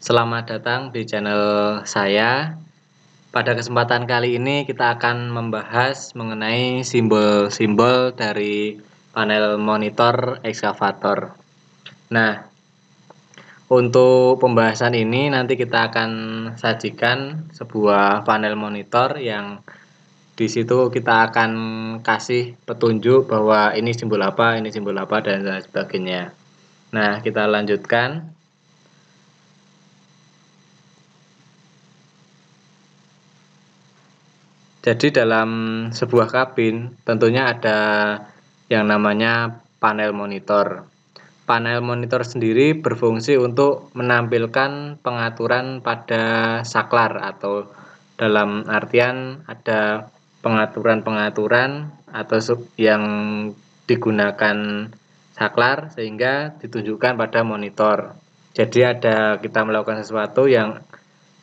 Selamat datang di channel saya. Pada kesempatan kali ini kita akan membahas mengenai simbol-simbol dari panel monitor ekskavator. Nah, untuk pembahasan ini nanti kita akan sajikan sebuah panel monitor yang di situ kita akan kasih petunjuk bahwa ini simbol apa, ini simbol apa dan sebagainya. Nah, kita lanjutkan. Jadi dalam sebuah kabin tentunya ada yang namanya panel monitor. Panel monitor sendiri berfungsi untuk menampilkan pengaturan pada saklar atau dalam artian ada pengaturan-pengaturan atau sub yang digunakan saklar sehingga ditunjukkan pada monitor. Jadi ada kita melakukan sesuatu yang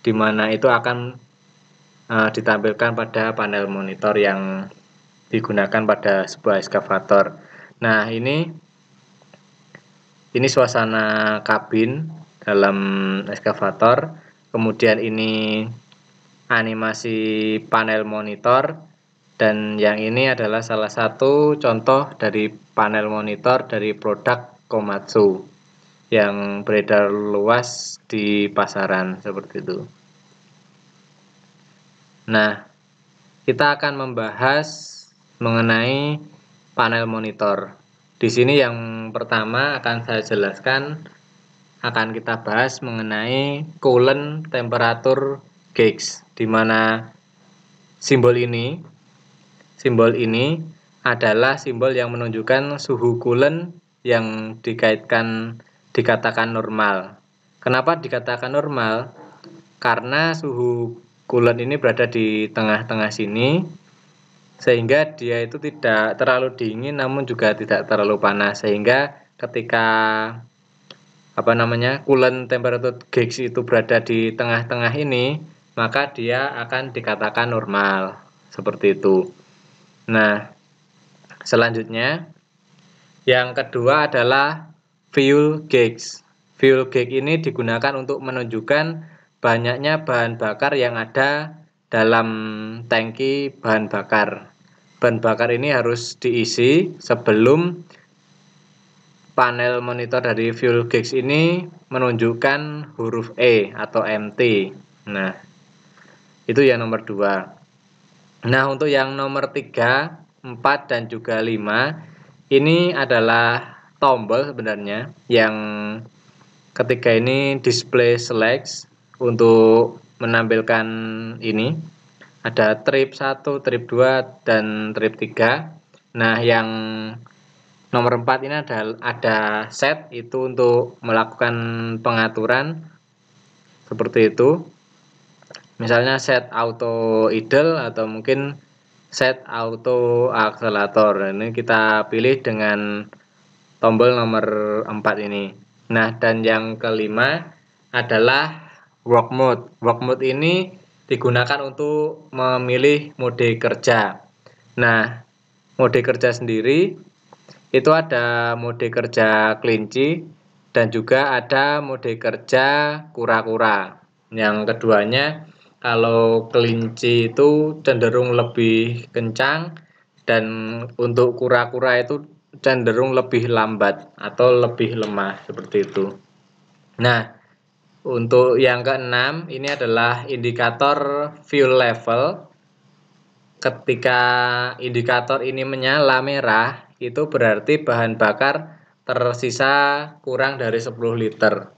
dimana itu akan uh, ditampilkan pada panel monitor yang digunakan pada sebuah eskavator. Nah, ini ini suasana kabin dalam eskavator. Kemudian ini animasi panel monitor dan yang ini adalah salah satu contoh dari panel monitor dari produk Komatsu yang beredar luas di pasaran seperti itu. Nah, kita akan membahas mengenai panel monitor. Di sini yang pertama akan saya jelaskan akan kita bahas mengenai coolant temperatur gauge di mana simbol ini simbol ini adalah simbol yang menunjukkan suhu coolant yang dikaitkan dikatakan normal. Kenapa dikatakan normal? Karena suhu Kulon ini berada di tengah-tengah sini sehingga dia itu tidak terlalu dingin namun juga tidak terlalu panas sehingga ketika apa namanya coolant temperatur gauge itu berada di tengah-tengah ini maka dia akan dikatakan normal seperti itu nah selanjutnya yang kedua adalah fuel gauge. fuel gauge ini digunakan untuk menunjukkan banyaknya bahan bakar yang ada dalam tangki bahan bakar. Bahan bakar ini harus diisi sebelum panel monitor dari fuel gauge ini menunjukkan huruf E atau MT. Nah, itu yang nomor 2. Nah, untuk yang nomor 3, 4, dan juga 5, ini adalah tombol sebenarnya yang ketiga ini display selects untuk menampilkan ini ada trip 1, trip 2 dan trip 3. Nah, yang nomor 4 ini ada ada set itu untuk melakukan pengaturan seperti itu. Misalnya set auto idle atau mungkin set auto akselerator. Nah, ini kita pilih dengan tombol nomor 4 ini. Nah, dan yang kelima adalah work mode. Work mode ini digunakan untuk memilih mode kerja. Nah, mode kerja sendiri itu ada mode kerja kelinci dan juga ada mode kerja kura-kura. Yang keduanya, kalau kelinci itu cenderung lebih kencang dan untuk kura-kura itu cenderung lebih lambat atau lebih lemah seperti itu. Nah, untuk yang keenam, ini adalah indikator fuel level. Ketika indikator ini menyala merah, itu berarti bahan bakar tersisa kurang dari 10 liter.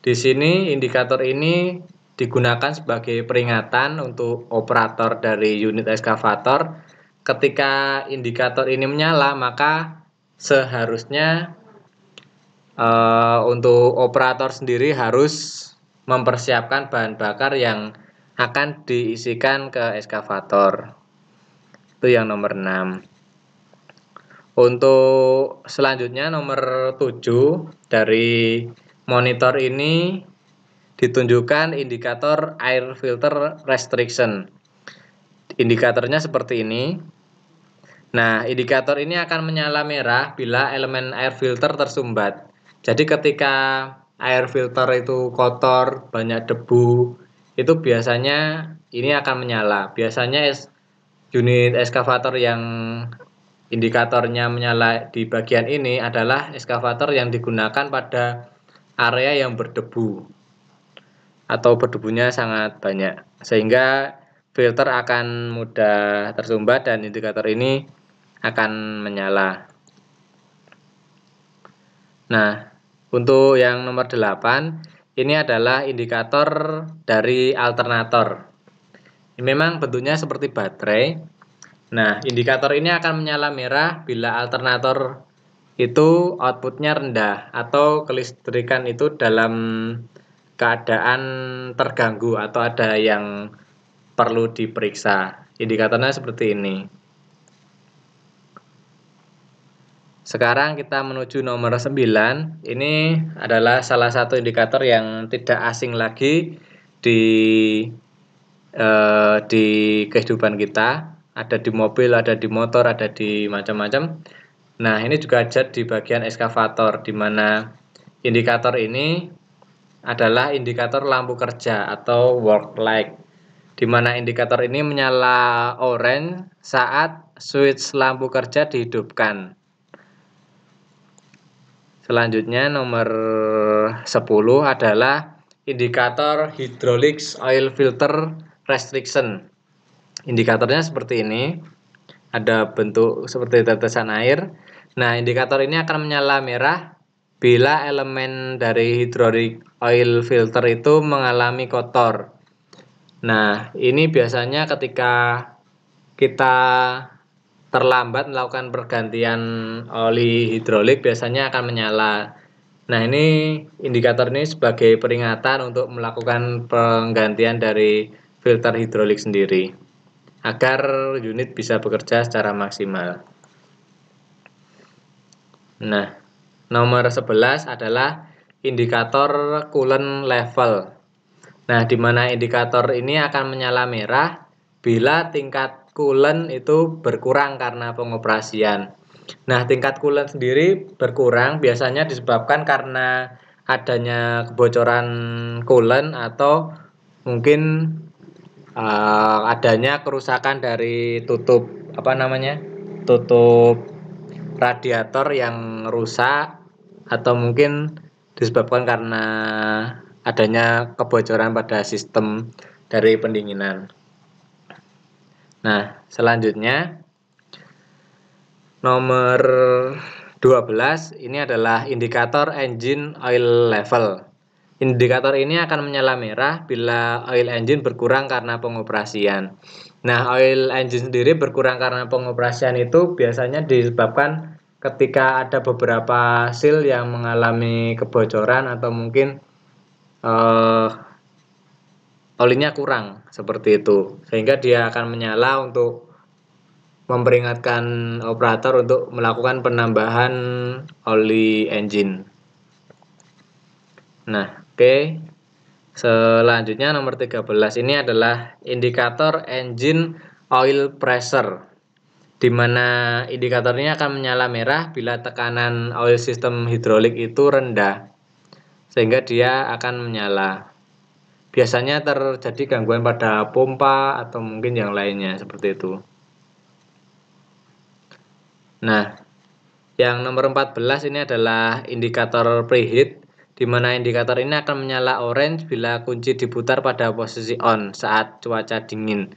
Di sini indikator ini digunakan sebagai peringatan untuk operator dari unit eskavator. Ketika indikator ini menyala, maka seharusnya uh, untuk operator sendiri harus mempersiapkan bahan bakar yang akan diisikan ke eskavator. Itu yang nomor 6. Untuk selanjutnya nomor 7 dari monitor ini ditunjukkan indikator air filter restriction. Indikatornya seperti ini. Nah, indikator ini akan menyala merah bila elemen air filter tersumbat. Jadi ketika air filter itu kotor, banyak debu, itu biasanya ini akan menyala. Biasanya es, unit eskavator yang indikatornya menyala di bagian ini adalah eskavator yang digunakan pada area yang berdebu atau berdebunya sangat banyak sehingga filter akan mudah tersumbat dan indikator ini akan menyala. Nah, untuk yang nomor 8, ini adalah indikator dari alternator. Memang bentuknya seperti baterai. Nah, indikator ini akan menyala merah bila alternator itu outputnya rendah atau kelistrikan itu dalam keadaan terganggu atau ada yang perlu diperiksa. Indikatornya seperti ini. Sekarang kita menuju nomor 9. Ini adalah salah satu indikator yang tidak asing lagi di eh, di kehidupan kita. Ada di mobil, ada di motor, ada di macam-macam. Nah, ini juga ada di bagian eskavator di mana indikator ini adalah indikator lampu kerja atau work light. Di mana indikator ini menyala orange saat switch lampu kerja dihidupkan. Selanjutnya nomor 10 adalah indikator hydraulic oil filter restriction. Indikatornya seperti ini. Ada bentuk seperti tetesan air. Nah, indikator ini akan menyala merah bila elemen dari hydraulic oil filter itu mengalami kotor. Nah, ini biasanya ketika kita terlambat melakukan pergantian oli hidrolik biasanya akan menyala. Nah, ini indikator ini sebagai peringatan untuk melakukan penggantian dari filter hidrolik sendiri agar unit bisa bekerja secara maksimal. Nah, nomor 11 adalah indikator coolant level. Nah, di mana indikator ini akan menyala merah bila tingkat Kulen itu berkurang karena pengoperasian. Nah, tingkat kulen sendiri berkurang biasanya disebabkan karena adanya kebocoran kulen atau mungkin uh, adanya kerusakan dari tutup apa namanya? tutup radiator yang rusak atau mungkin disebabkan karena adanya kebocoran pada sistem dari pendinginan. Nah, selanjutnya nomor 12 ini adalah indikator engine oil level. Indikator ini akan menyala merah bila oil engine berkurang karena pengoperasian. Nah, oil engine sendiri berkurang karena pengoperasian itu biasanya disebabkan ketika ada beberapa seal yang mengalami kebocoran atau mungkin uh, Olinya kurang seperti itu sehingga dia akan menyala untuk memperingatkan operator untuk melakukan penambahan oli engine. Nah, oke. Okay. Selanjutnya nomor 13 ini adalah indikator engine oil pressure di mana indikator akan menyala merah bila tekanan oil system hidrolik itu rendah sehingga dia akan menyala biasanya terjadi gangguan pada pompa atau mungkin yang lainnya seperti itu. Nah, yang nomor 14 ini adalah indikator preheat di mana indikator ini akan menyala orange bila kunci diputar pada posisi on saat cuaca dingin.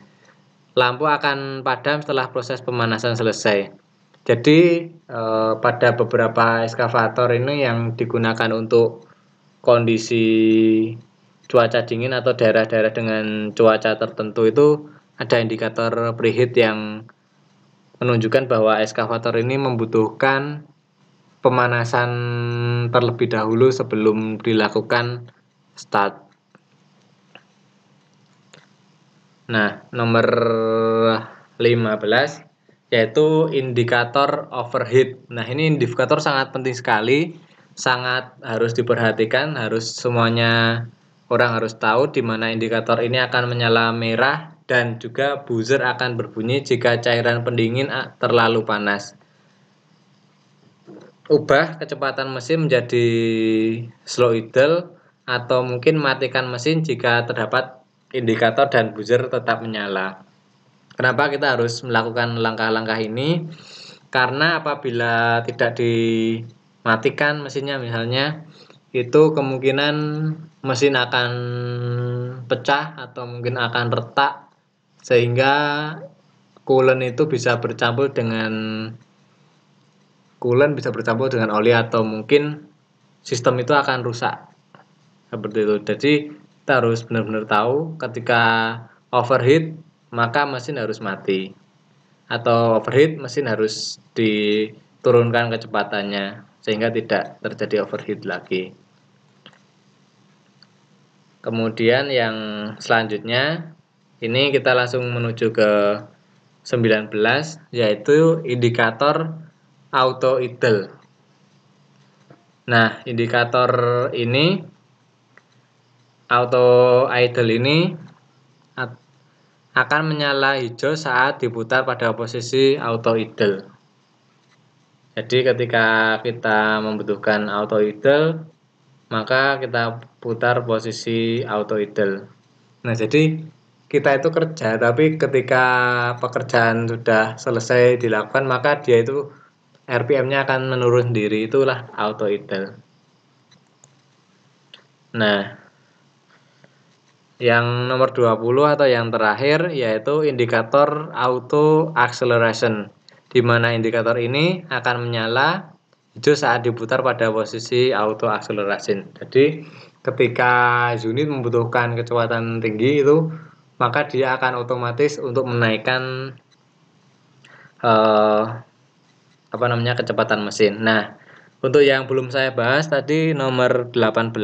Lampu akan padam setelah proses pemanasan selesai. Jadi eh, pada beberapa eskavator ini yang digunakan untuk kondisi cuaca dingin atau daerah-daerah dengan cuaca tertentu itu ada indikator preheat yang menunjukkan bahwa eskavator ini membutuhkan pemanasan terlebih dahulu sebelum dilakukan start. Nah, nomor 15 yaitu indikator overheat. Nah, ini indikator sangat penting sekali, sangat harus diperhatikan, harus semuanya Orang harus tahu di mana indikator ini akan menyala merah dan juga buzzer akan berbunyi jika cairan pendingin terlalu panas. Ubah kecepatan mesin menjadi slow idle atau mungkin matikan mesin jika terdapat indikator dan buzzer tetap menyala. Kenapa kita harus melakukan langkah-langkah ini? Karena apabila tidak dimatikan mesinnya misalnya, itu kemungkinan mesin akan pecah atau mungkin akan retak sehingga coolant itu bisa bercampur dengan coolant bisa bercampur dengan oli atau mungkin sistem itu akan rusak seperti itu jadi kita harus benar-benar tahu ketika overheat maka mesin harus mati atau overheat mesin harus diturunkan kecepatannya sehingga tidak terjadi overheat lagi. Kemudian yang selanjutnya ini kita langsung menuju ke 19 yaitu indikator auto idle. Nah, indikator ini auto idle ini akan menyala hijau saat diputar pada posisi auto idle. Jadi ketika kita membutuhkan auto idle, maka kita putar posisi auto idle. Nah, jadi kita itu kerja, tapi ketika pekerjaan sudah selesai dilakukan, maka dia itu RPM-nya akan menurun sendiri. Itulah auto idle. Nah, yang nomor 20 atau yang terakhir yaitu indikator auto acceleration Dimana indikator ini akan menyala itu saat diputar pada posisi auto acceleration. Jadi ketika unit membutuhkan kecepatan tinggi itu maka dia akan otomatis untuk menaikkan uh, apa namanya kecepatan mesin. Nah, untuk yang belum saya bahas tadi nomor 18,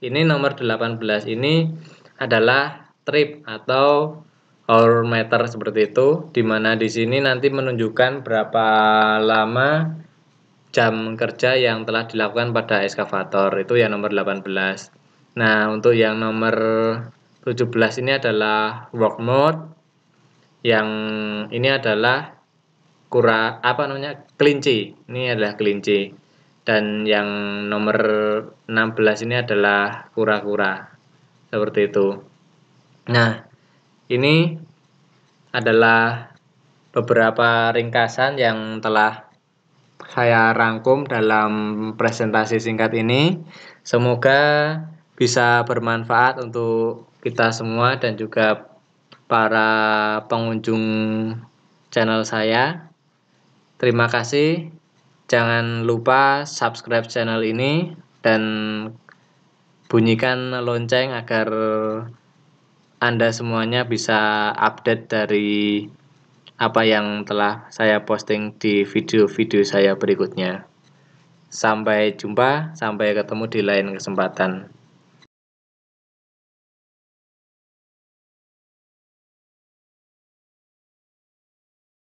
ini nomor 18 ini adalah trip atau hour meter seperti itu dimana mana di sini nanti menunjukkan berapa lama jam kerja yang telah dilakukan pada eskavator itu yang nomor 18. Nah, untuk yang nomor 17 ini adalah work mode. Yang ini adalah kura apa namanya? kelinci. Ini adalah kelinci. Dan yang nomor 16 ini adalah kura-kura. Seperti itu. Nah, ini adalah beberapa ringkasan yang telah saya rangkum dalam presentasi singkat ini. Semoga bisa bermanfaat untuk kita semua dan juga para pengunjung channel saya. Terima kasih. Jangan lupa subscribe channel ini dan bunyikan lonceng agar Anda semuanya bisa update dari apa yang telah saya posting di video-video saya berikutnya. Sampai jumpa, sampai ketemu di lain kesempatan.